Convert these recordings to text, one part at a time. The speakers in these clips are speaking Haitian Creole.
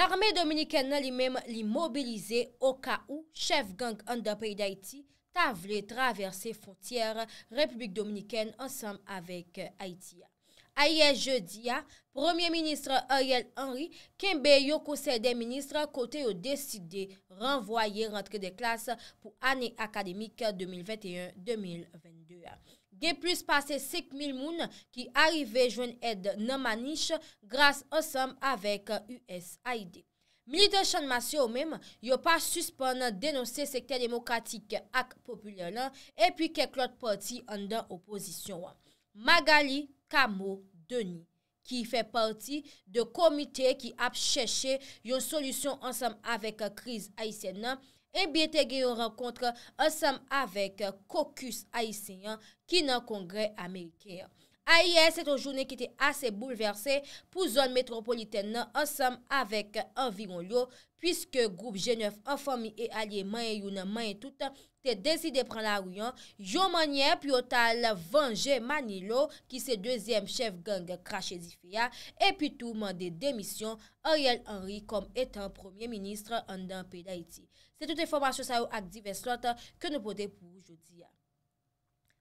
L'armée dominikène n'a li mèm li mobilize o ka ou chef gang an da paye d'Haïti ta vle traverser fotière République Dominikène ansam avèk euh, Haïti. A ye je di ya, ah, Premier ministre Eyal Henry kimbe yo kousè den ministre kote yo deside renvoye rentre de klas pou anè akademik 2021-2022. gen plus pase sek mil moun ki arive jwen ed nan maniche grase ansam avek USAID. Milite chanmase yo menm yo pa suspon denonse sekte demokratik ak populye la epi keklot parti an dan oposisyon. Magali Kamo Deni ki fe parti de komite ki ap cheshe yon solusyon ansam avek kriz Aysen nan E eh bie te ge yo renkontre ansam avek Kokus Aisyen ki nan kongre Amerike. A ye, se ton jounen ki te ase bouleverse pou zon metropoliten nan ansam avek anviron lo, pwiske groub jenef anfomi e alye maye yon manye toutan te deside pran la ouyon, yon manye pi otal vange Manilo ki se dezyem chef gang krashe di fia, e pi tou mande demisyon Ariel Henry kom etan premier ministre an dan pey da iti. Se toute informasyon sa yo ak di ve slota, ke nou pote pou oujodi ya.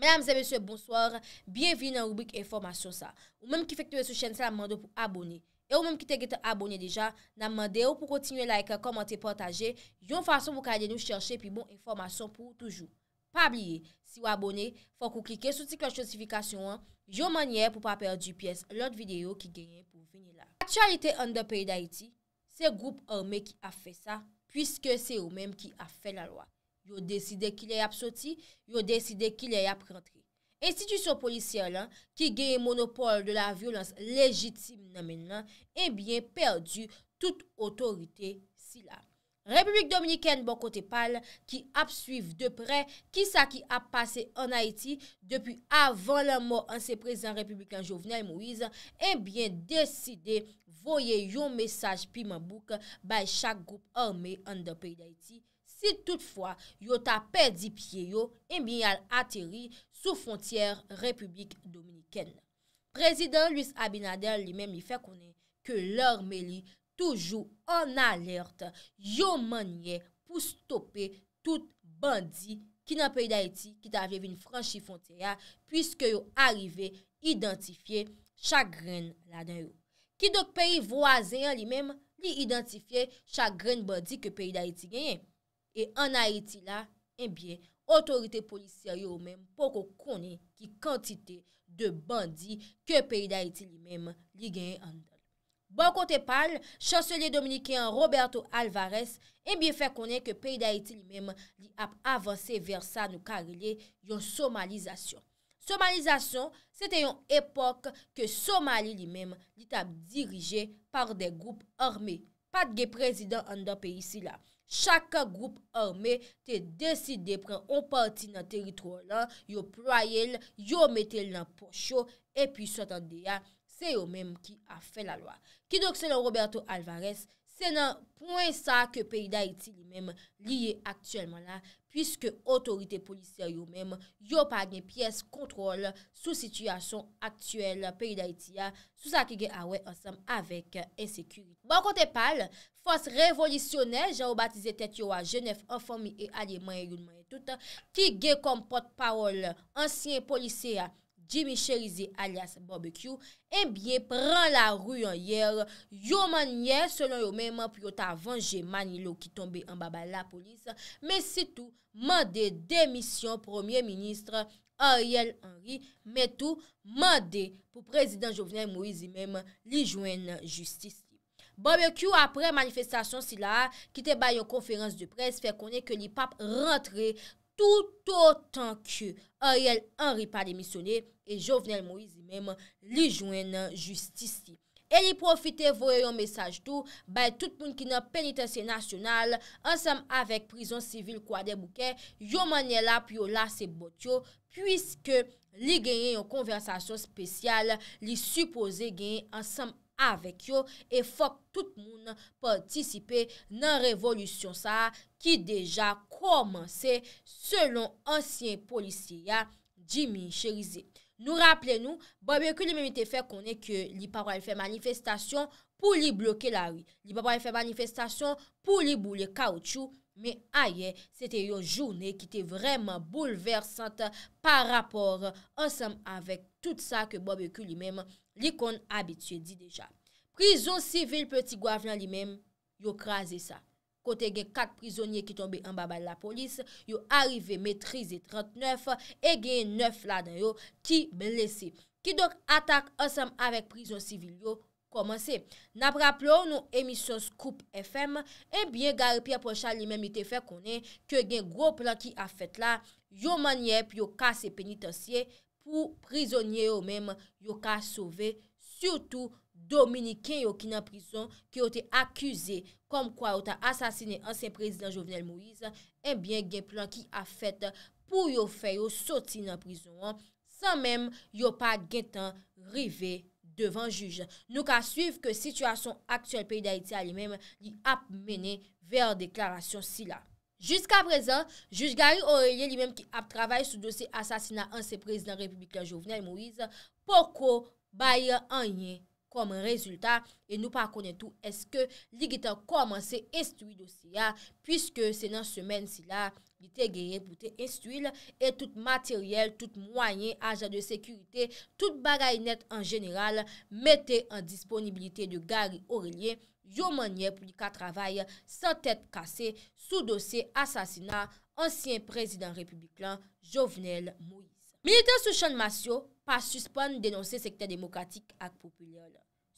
Mesdames et messieurs, bonsoir, bienvenue dans l'oubrique information ça. Ou même qui fait que tu es sous chaîne, ça m'amande pour abonner. Et ou même qui t'es abonné déjà, m'amande pour continuer like, commenter, partager. Yon façon pour qu'il y ait de nous chercher, puis bon, information pour toujours. Pas oublié, si ou abonné, faut que vous cliquez sous-titre la notification, yon manière pour pas perdre du pièce l'autre vidéo qui gagne pour venir là. L'actualité en deux pays d'Haïti, c'est groupe armé qui a fait ça, puisque c'est ou même qui a fait la loi. Yon deside ki li ap soti, yon deside ki li ap rentri. Institusyon polisye lan ki geye monopole de la violans legitime nan men lan, enbyen eh perdu tout otorite si la. Republik Dominikène bon kote pal ki ap suive depre, ki sa ki ap pase an Haiti depi avan la mor an se prezen Republikan Jovenel Moïse, enbyen eh deside voye yon mesaj pi mabouk bay chak goup orme an da peyi d'Haïti si toutfwa yo ta pedi piye yo e eh mi al ateri sou fontyer Republik Dominiken. Prezident Louis Abinader li mem li fe konen ke lor meli toujou an alert yo manye pou stope tout bandi ki nan peyi da eti ki ta vevin franshi fontyer ya pwiske yo arive identifiye chakren la den yo. Ki dok peyi voazen yo li mem li identifiye chakren bandi ke peyi da eti genyen? E an Haïti la, enbyen, eh otorite polisya yo mèm pou konen ki kantite de bandi ke peyi da Haïti li mèm li gen an dan. Bon kote pal, chanselier dominikian Roberto Alvarez enbyen eh fè konen ke peyi da Haïti li mèm li ap avanse versan nou karele yon somalizasyon. Somalizasyon, sète yon epok ke Somali li mèm li tap dirije par de goup orme. Pat ge prezident an dan peyi si la. Chaka group orme te deside pren on parti nan teritro la, yo ploy el, yo met el nan pocho, e pi sou atan de ya, se yo menm ki a fe la lwa. Ki dok se nan Roberto Alvarez? Se nan pouen sa ke peyi Daiti li menm liye aktuelman la, pwiske otorite polisya yo menm yo pa gne piyes kontrol sou situasyon aktuel peyi Daiti ya, sou sa ki ge awe ansam avek ensekuri. Bon kontepal, fos revolisyonel, jan ou batize tet yo a jenef, anfomi e alemanye yon manye tout, ki ge kom potpawol ansyen polisya ya, Jimmy Cherizi alias Barbecue, ebyen eh pran la rou yon yer, yon man nyer selon yon menman pou yon ta vange man ilo ki tombe an baba la polis, men si tou mande demisyon Premier Ministre Ariel Henry, men tou mande pou Prezident Jovenel Moise yon menman li jwen justice. Barbecue apre manifestasyon si la ki te bayon konferans de prez fe konen ke li pap rentre tout otan ki a yel anri pa demisyone, e Jovenel Moïse mèm li jwen nan justisi. E li profite voye yon mesaj tou, bay tout moun ki nan penitensye nasyonal, ansam avek prizon sivil kwa debouke, yo manye la pi yo la se botyo, pwiske li genye yon konversasyon spesyal, li supose genye ansam anri, avèk yo, e fòk tout moun patisipe nan revolusyon sa ki deja komanse selon ansyen polisiyan Jimmy Cherize. Nou rappele nou, Bobby O'Keefe mèmite fè konè ke li pa wèl fè manifestasyon pou li bloke la wè. Li pa wèl fè manifestasyon pou li boule kaoutchou, mè aye, sète yo jounè ki te vreman bouleversante par rapport ansèm avèk tout sa ke Bobby O'Keefe mèm Likon abitye di deja. Prison sivil Petit Guavlan li men, yo kraze sa. Kote gen kak prizonye ki tombe an babal la polis, yo arive metrize 39, e gen 9 la dan yo ki blese. Ki dok atak ansam avek prison sivil yo komanse. Napra plou nou emisyons Koupe FM, e bien gare pi aposha li men ite fe konen ki gen gro plan ki a fet la, yo manye pi yo kase penitensye, Ou prizonye yo mèm yo ka sove, surtout Dominiken yo ki nan prizon ki yo te akuse kom kwa yo ta asasine ansen prezident Jovenel Moïse, enbyen eh gen plan ki a fète pou yo fè yo soti nan prizon an, san mèm yo pa gen tan rive devan juj. Nou ka suif ke situasyon aktyel peyi da iti alè mèm di ap mène ver deklarasyon si la. Jusk aprezen, juj Gary Aurelien li menm ki ap travay sou dosi asasina an se prezident republikan jovenel Moïse, poko bayan an yen kom en rezultat, e nou pa konen tou eske ligita komanse estoui dosiya, pwiske se nan semen si la, li te geye pou te estouil, e tout materiel, tout mwanyen, ajan de sekurite, tout bagay net an jeneral, mette an disponibilite de Gary Aurelien yo manye pou li ka travaye san tèt kase sou dosè asasina ansyen prezident republik lan Jovenel Moïse. Milite sou chanmasyo pa suspan denonse sekte demokratik ak populyol.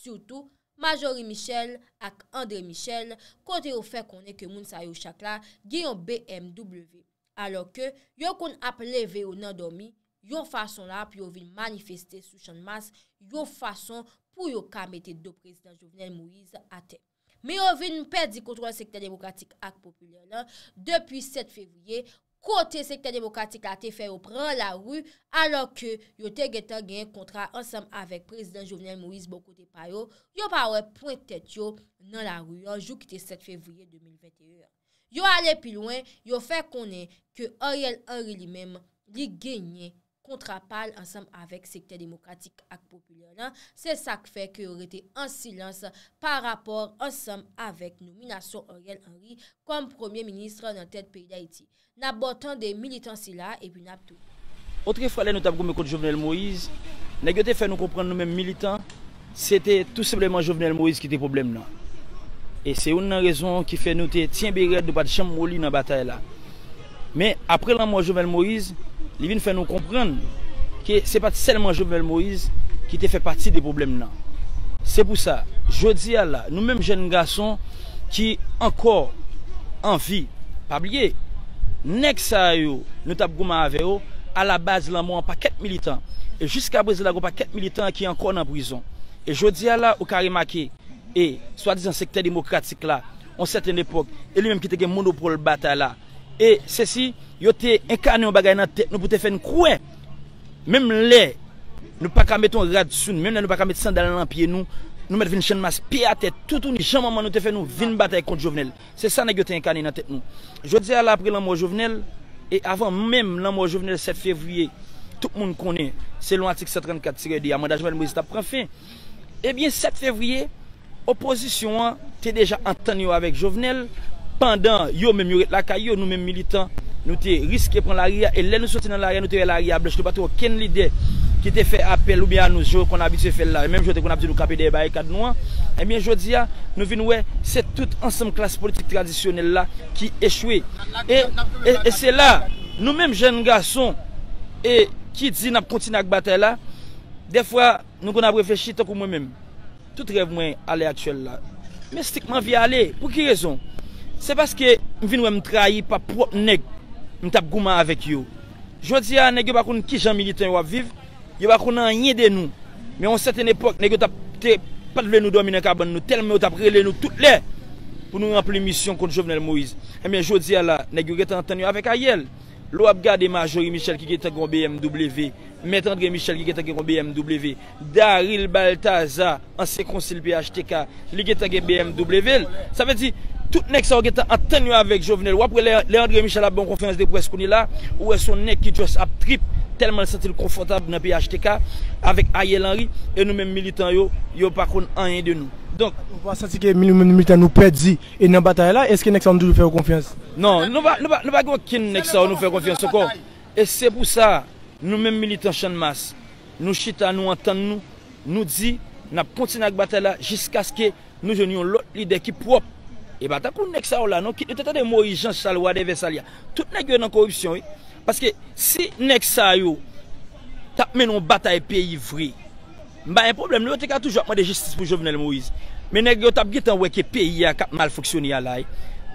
Soutou, Majori Michel ak André Michel kote yo fè konen ke moun sa yo chakla Giyon BMW. Alo ke, yo kon ap leve yo nan domi, yo fason la ap yo vin manifeste sou chanmas, yo fason... pou yo kamete do prezident Jovenel Moïse a te. Me yo ven nou pedi kontra sektel demokratik ak popüler lan, depi 7 fevriye, kote sektel demokratik a te feyo pran la rou, alo ke yo te getan gen kontra ansam avek prezident Jovenel Moïse bon kote payo, yo pa wè pwentet yo nan la rou, anjou ki te 7 fevriye 2021. Yo ale pi lwen, yo fe konen ke oriel ori li menm li genye, kontra pal ansam avek sekte demokratik ak popilyon nan, se sak fek yo rete ansilans par rapor ansam avek nou minasyon Oriel Henry kom premier ministre nan tèd peyi Daiti. Na botan de militansi la, e binap tou. Otre frale nou tab gomekot Jovenel Moïse, negote fè nou kompran nou men militans, sete tout sebleman Jovenel Moïse ki te problem nan. E se ou nan rezon ki fè nou te tiè biret dupat chèm ou li nan batay la. Me apre lan mwen Jovenel Moïse, Li vin fè nou komprenn ki se pat selman Jovel Moïse ki te fè pati de poublem nan. Se pou sa, jodi a la, nou menm jen nga son ki ankor anvi, pa blye, nek sa yo nou tab gouman ave yo, a la baz lan moun pa ket militant, e jiska brez la goun pa ket militant ki ankor nan prizon. E jodi a la, ou karim ake, e, swa diz an sekte demokratik la, an certain epok, e li menm ki te gen monopole bata la, E sè si, yo te inkarni ou bagay nan tèk nou pou te fen kwen. Mèm lè, nou pa ka meton rad soun, mèm lè nou pa ka met san dalan lan piye nou, nou met vin chen mas piye a tèk, toutou ni chanman man nou te fen nou, vin batay konti Jovenel. Se sa nan yo te inkarni nan tèk nou. Jodi a la apri l'anmou Jovenel, e avan mèm l'anmou Jovenel 7 fevriye, tout moun konen, se loun atik se 34 sire di, amanda jomèl mouzita pran fe, e bie 7 fevriye, oposisyon an, te deja antan yo avèk Jovenel, pandan yo mèm yor et la ka yo nou mèm militant nou te riske pran la ria e lè nou soti nan la ria nou te re la ria blè chle patro ken lide ki te fè apel ou bè a nou zyo kon abitye fè la mèm jote kon abitye nou kapè de bayekad nou an e mè jodi ya nou vin wè se tout ansèm klas politik tradisyonel la ki echwe e se la nou mèm jèn gason e ki di nap kontina ak batè la defwa nou kon ap refèchi tok ou mèm tout rev mèm ale aktuel la mè stikman vi ale pou ki rezon Se paske m vin wè m trayi pa pwot neg, m tap gouman avèk yo. Jodi a, neg yo bakoun ki jan militen yo ap viv, yo bakoun nan yede nou. Men yon seten epok, neg yo tap te pat vle nou domine kaban nou, tel men yo tap rele nou tout le, pou nou rample misyon konti Jovenel Moïse. E eh men jodi a la, neg yo geta antenyo avèk a yel, lo ap gade majori Michel ki geta gwo BMW, metandre Michel ki geta gwo BMW, Daril Baltaza, ansèkonsil PHTK, li geta gwe BMW, sa vè di... Tout nek sa ou getan anten yo avek jovenel. Wapre Leandre Michal ap bon konfians de pou es koni la. Ou es son nek ki djous ap trip. Telman satil konfantab nan pi HTK. Avek Aye Lanri. E nou men militant yo. Yo pakoun anye de nou. Donk. Ou pa santi ke militant nou pedzi. E nan batay la. Eske nek sa ou nou fè konfians. Non. Nou pa gwa kin nek sa ou nou fè konfians. E se pou sa. Nou men militant chan mas. Nou chita nou anten nou. Nou di. Na ponte nan batay la. Jiska skè. Nou jen yon lot lidè ki prop. E ba ta koun nek sa yo la nan, ki dete ta de Moïse, Jean Chalouade, Vesalia, tout nek yo nan korupsyon e. Paske si nek sa yo tap menon batay peyi vri, ba en probleme, nou te ka toujwa akman de jistis pou Jovenel Moïse. Men nek yo tap getan weke peyi a kap mal foksyon yalay,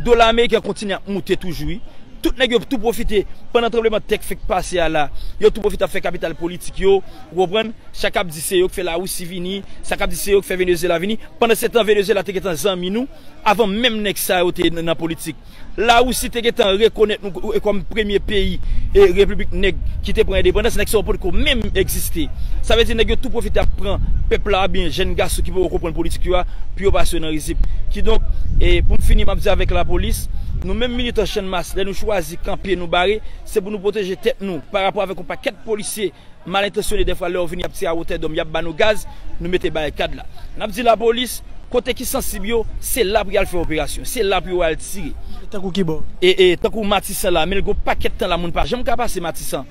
do la meyke kontine an moute toujwi. Tout nèk yo pou tout profite Pendant trembleman tek fek pase ya la Yo tout profite a fek kapital politik yo Wopren, chakab disi yo ke fe la ou si vini Chakab disi yo ke fe veneze la vini Pendant setan veneze la teke tan zanminou Avan mèm nèk sa yo te nan politik La ou si teke tan rekonek nou E euh, kom premier peyi E euh, republik nèk ki te prende Pendant se nèk se wopon ko mèm eksiste Sa vezi nèk yo tout profite a pren Pepl la bin, jen gaso ki pou wopon politik yo Pi wopas yo nan resip Ki donk pou finim apze avèk la polis Nou menm minute chan mas la nou chwazi kampye nou bare, se pou nou poteje tet nou. Par rapport avek ou paket polisye malintensyon li defwa le ou vini ap tir a ou tè dom, yap ba nou gaz, nou mette barikad la. Nap di la polis, kote ki sensibyo, se la pou yal fè operasyon, se la pou yal tire. E takou ki bo? E, e, takou matisan la, menl go paket tan la moun pa, jem kapa se matisan.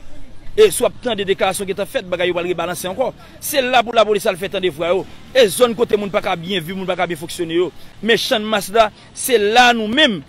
E, swap tan de dekarasyon ki tan fèt, bagay ou balri balansè anko. Se la pou la polis al fèt tan defwa yo, e zon kote moun pa ka bienvi, moun pa ka bien foksyone yo. Men chan mas la, se la nou menm.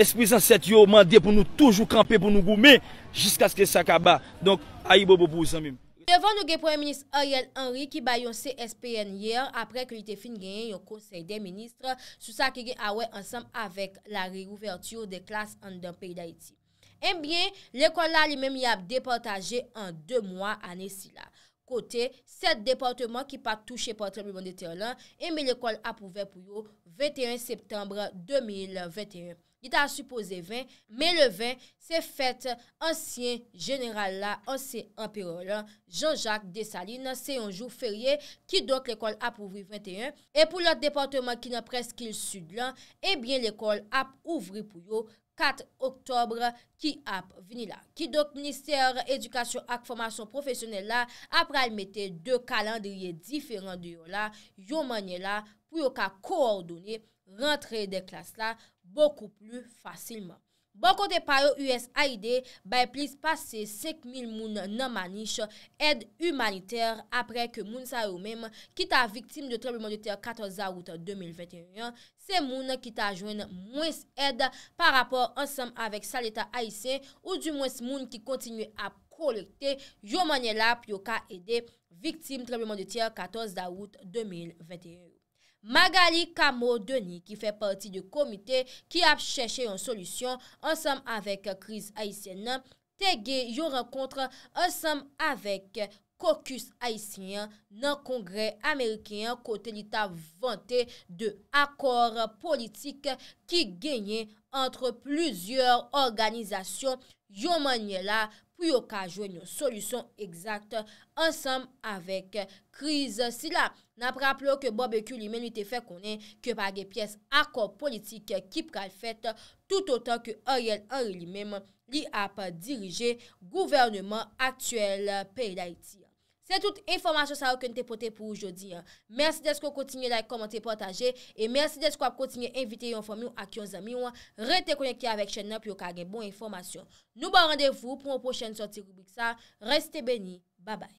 Espri zan set yo mande pou nou toujou kampe pou nou goume jiska skè sakaba. Donk a yi bo bo pou zan mim. Devon nou gen pou en minis Oriel Henry ki bayon CSPN yer apre ke li te fin genyen yon konsey de ministre sou sa eh ki gen awè ansam avèk la re-ouverture de klas andan peyi da iti. En biye, l'ekol la li men mi ap deportaje an de mwa an esi la. Kote, set deportman ki pa touche portembe bon de terlan, en mi l'ekol ap pouve pou yo 21 septembre 2021 pou. yi ta a suppose 20, men le 20, se fet ansyen general la, ansyen empiro la, Jean-Jacques Dessalines, se yon jou ferye, ki dok l'ekol ap ouvri 21, e pou l'ot departement ki nan preskil sud lan, e eh bien l'ekol ap ouvri pou yo, 4 oktobre ki ap vini la. Ki dok minister edukasyon ak formasyon profesyonel la, ap ralmete de kalandriye diferan diyo la, yon manye la, pou yo ka kou ordouni rentre de klas la, Bekou plu fasilman. Bon kote pa yo USAID, bay plis pase sek mil moun nan manish ed humaniter apre ke moun sa yo mem ki ta viktim de trembleman de tir 14 da wout 2021. Se moun ki ta jwen mwes ed par rapor ansam avek sa leta AIC ou di mwes moun ki kontinu ap kolekte yo manye lap yo ka ede viktim trembleman de tir 14 da wout 2021. Magali Kamo Doni ki fe parti de komite ki ap chèche yon solisyon ansam avèk kriz Haitien nan tege yon renkontre ansam avèk kokus Haitien nan kongre Ameriken kote lita vante de akor politik ki genye antre plüzyor organizasyon yon manye la politik. pou yo ka jwe nou solusyon egzakt ansam avek kriz. Sila, nan praplo ke barbecue li men wite fe konen, ke pa ge pyes akor politik ki pral fete, tout o tan ke oryel ory li men li ap dirije gouvernement aktuel peyda iti. Se tout informasyon sa yo ke nte pote pou oujodi. Mersi desko koutinye like, komente, potaje. E mersi desko ap koutinye invite yon fomyo ak yon zamiyo. Rete konekye avek chenna pi yo kage bon informasyon. Nou ba randevou pou mwen pochene soti koubik sa. Resti beni. Ba bay.